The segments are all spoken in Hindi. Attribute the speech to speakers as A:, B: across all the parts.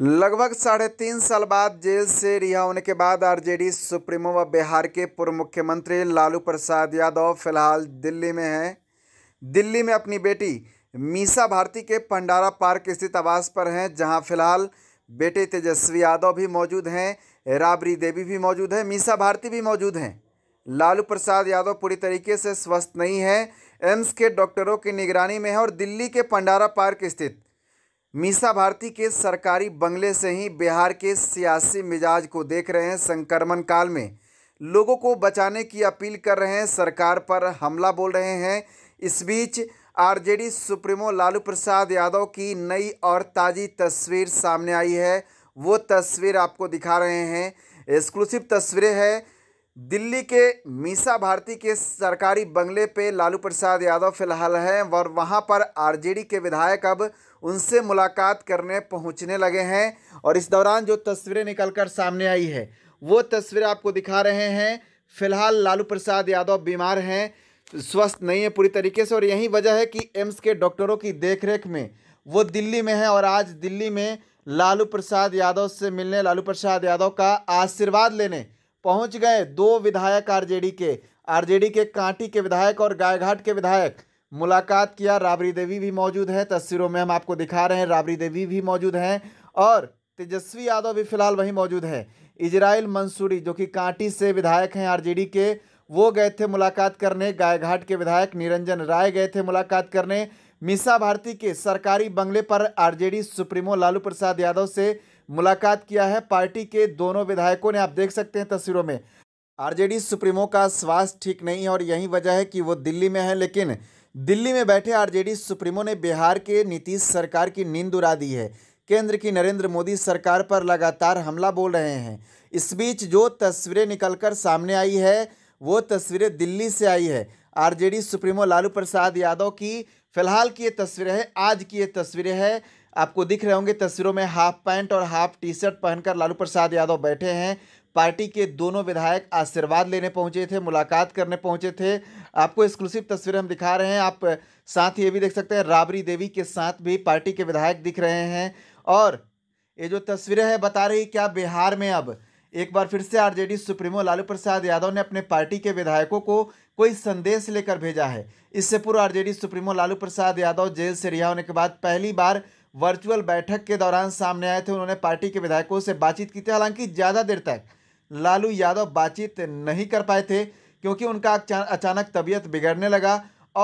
A: लगभग साढ़े तीन साल बाद जेल से रिहा होने के बाद आरजेडी सुप्रीमो व बिहार के पूर्व मुख्यमंत्री लालू प्रसाद यादव फिलहाल दिल्ली में हैं दिल्ली में अपनी बेटी मीसा भारती के पंडारा पार्क स्थित आवास पर हैं जहां फिलहाल बेटे तेजस्वी यादव भी मौजूद हैं राबरी देवी भी मौजूद हैं मीसा भारती भी मौजूद हैं लालू प्रसाद यादव पूरी तरीके से स्वस्थ नहीं हैं एम्स के डॉक्टरों की निगरानी में है और दिल्ली के पंडारा पार्क स्थित मीसा भारती के सरकारी बंगले से ही बिहार के सियासी मिजाज को देख रहे हैं संक्रमण काल में लोगों को बचाने की अपील कर रहे हैं सरकार पर हमला बोल रहे हैं इस बीच आरजेडी सुप्रीमो लालू प्रसाद यादव की नई और ताज़ी तस्वीर सामने आई है वो तस्वीर आपको दिखा रहे हैं एक्सक्लूसिव तस्वीरें हैं दिल्ली के मीसा भारती के सरकारी बंगले पे लालू प्रसाद यादव फिलहाल हैं और वहाँ पर आरजेडी के विधायक अब उनसे मुलाकात करने पहुँचने लगे हैं और इस दौरान जो तस्वीरें निकलकर सामने आई है वो तस्वीरें आपको दिखा रहे हैं फिलहाल लालू प्रसाद यादव बीमार हैं स्वस्थ नहीं है पूरी तरीके से और यही वजह है कि एम्स के डॉक्टरों की देख में वो दिल्ली में हैं और आज दिल्ली में लालू प्रसाद यादव से मिलने लालू प्रसाद यादव का आशीर्वाद लेने पहुंच गए दो विधायक आरजेडी के आरजेडी के कांटी के विधायक और गायघाट के विधायक मुलाकात किया राबड़ी देवी भी मौजूद है तस्वीरों में हम आपको दिखा रहे हैं राबड़ी देवी भी मौजूद हैं और तेजस्वी यादव भी फिलहाल वहीं मौजूद हैं इजराइल मंसूरी जो कि कांटी से विधायक हैं आरजेडी के वो गए थे मुलाकात करने गायघाट के विधायक निरंजन राय गए थे मुलाकात करने मीसा भारती के सरकारी बंगले पर आरजेडी सुप्रीमो लालू प्रसाद यादव से मुलाकात किया है पार्टी के दोनों विधायकों ने आप देख सकते हैं तस्वीरों में आरजेडी सुप्रीमो का स्वास्थ्य ठीक नहीं है और यही वजह है कि वो दिल्ली में है लेकिन दिल्ली में बैठे आरजेडी सुप्रीमो ने बिहार के नीतीश सरकार की नींद उड़ा दी है केंद्र की नरेंद्र मोदी सरकार पर लगातार हमला बोल रहे हैं इस बीच जो तस्वीरें निकलकर सामने आई है वो तस्वीरें दिल्ली से आई है आरजेडी सुप्रीमो लालू प्रसाद यादव की फिलहाल की ये तस्वीरें हैं आज की ये तस्वीरें हैं आपको दिख रहे होंगे तस्वीरों में हाफ पैंट और हाफ टी शर्ट पहनकर लालू प्रसाद यादव बैठे हैं पार्टी के दोनों विधायक आशीर्वाद लेने पहुंचे थे मुलाकात करने पहुंचे थे आपको एक्सक्लूसिव तस्वीरें हम दिखा रहे हैं आप साथ ही ये भी देख सकते हैं राबरी देवी के साथ भी पार्टी के विधायक दिख रहे हैं और ये जो तस्वीरें हैं बता रही क्या बिहार में अब एक बार फिर से आरजेडी सुप्रीमो लालू प्रसाद यादव ने अपने पार्टी के विधायकों को कोई संदेश लेकर भेजा है इससे पूर्व RJD supremo Lalu Prasad Yadav jail से रिहा होने के बाद पहली बार वर्चुअल बैठक के दौरान सामने आए थे उन्होंने पार्टी के विधायकों से बातचीत की थी हालांकि ज़्यादा देर तक लालू यादव बातचीत नहीं कर पाए थे क्योंकि उनका अचानक तबीयत बिगड़ने लगा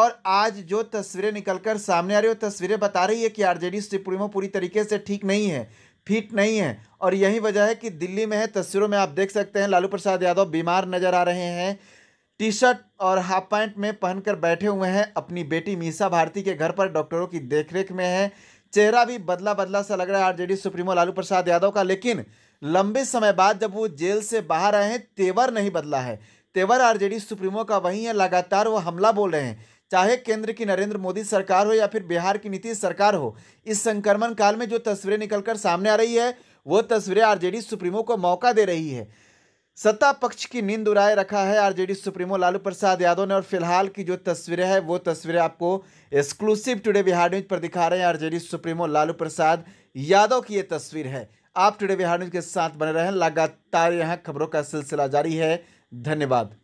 A: और आज जो तस्वीरें निकलकर सामने आ रही वो तस्वीरें बता रही है कि आरजेडी सुप्रीमो पूरी तरीके से ठीक नहीं है फिट नहीं है और यही वजह है कि दिल्ली में है तस्वीरों में आप देख सकते हैं लालू प्रसाद यादव बीमार नज़र आ रहे हैं टी शर्ट और हाफ पैंट में पहनकर बैठे हुए हैं अपनी बेटी मीसा भारती के घर पर डॉक्टरों की देखरेख में है चेहरा भी बदला बदला सा लग रहा है आरजेडी सुप्रीमो लालू प्रसाद यादव का लेकिन लंबे समय बाद जब वो जेल से बाहर आए हैं तेवर नहीं बदला है तेवर आरजेडी सुप्रीमो का वही है लगातार वो हमला बोल रहे हैं चाहे केंद्र की नरेंद्र मोदी सरकार हो या फिर बिहार की नीतीश सरकार हो इस संक्रमण काल में जो तस्वीरें निकलकर सामने आ रही है वो तस्वीरें आरजेडी सुप्रीमो को मौका दे रही है सत्ता पक्ष की नींद उड़ाए रखा है आरजेडी सुप्रीमो लालू प्रसाद यादव ने और फिलहाल की जो तस्वीरें हैं वो तस्वीरें आपको एक्सक्लूसिव टुडे बिहार न्यूज पर दिखा रहे हैं आरजेडी सुप्रीमो लालू प्रसाद यादव की ये तस्वीर है आप टुडे बिहार न्यूज के साथ बने रहें लगातार यहाँ खबरों का सिलसिला जारी है धन्यवाद